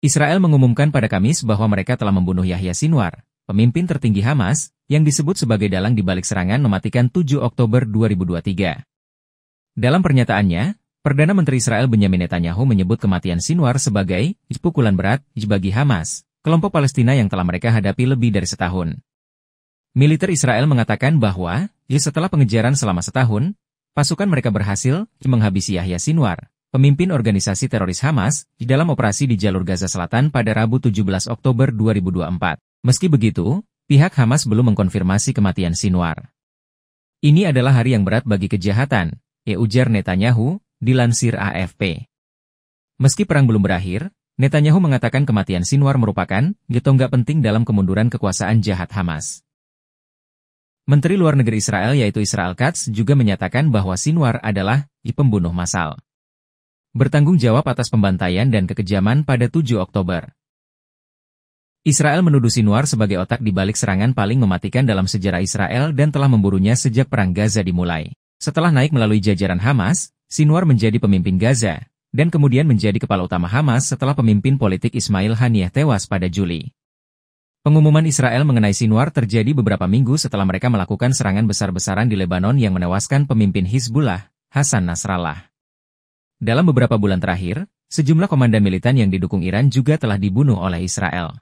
Israel mengumumkan pada Kamis bahwa mereka telah membunuh Yahya Sinwar, pemimpin tertinggi Hamas, yang disebut sebagai dalang di balik serangan mematikan 7 Oktober 2023. Dalam pernyataannya, Perdana Menteri Israel Benjamin Netanyahu menyebut kematian Sinwar sebagai pukulan berat bagi Hamas, kelompok Palestina yang telah mereka hadapi lebih dari setahun. Militer Israel mengatakan bahwa, setelah pengejaran selama setahun, pasukan mereka berhasil menghabisi Yahya Sinwar, pemimpin organisasi teroris Hamas, di dalam operasi di jalur Gaza Selatan pada Rabu 17 Oktober 2024. Meski begitu, pihak Hamas belum mengkonfirmasi kematian Sinwar. Ini adalah hari yang berat bagi kejahatan, ya ujar Netanyahu, dilansir AFP. Meski perang belum berakhir, Netanyahu mengatakan kematian Sinwar merupakan getonggak penting dalam kemunduran kekuasaan jahat Hamas. Menteri Luar Negeri Israel yaitu Israel Katz juga menyatakan bahwa Sinwar adalah pembunuh massal bertanggung jawab atas pembantaian dan kekejaman pada 7 Oktober. Israel menuduh Sinwar sebagai otak di balik serangan paling mematikan dalam sejarah Israel dan telah memburunya sejak Perang Gaza dimulai. Setelah naik melalui jajaran Hamas, Sinwar menjadi pemimpin Gaza, dan kemudian menjadi kepala utama Hamas setelah pemimpin politik Ismail Haniyeh tewas pada Juli. Pengumuman Israel mengenai Sinwar terjadi beberapa minggu setelah mereka melakukan serangan besar-besaran di Lebanon yang menewaskan pemimpin Hizbullah, Hasan Nasrallah. Dalam beberapa bulan terakhir, sejumlah komandan militan yang didukung Iran juga telah dibunuh oleh Israel.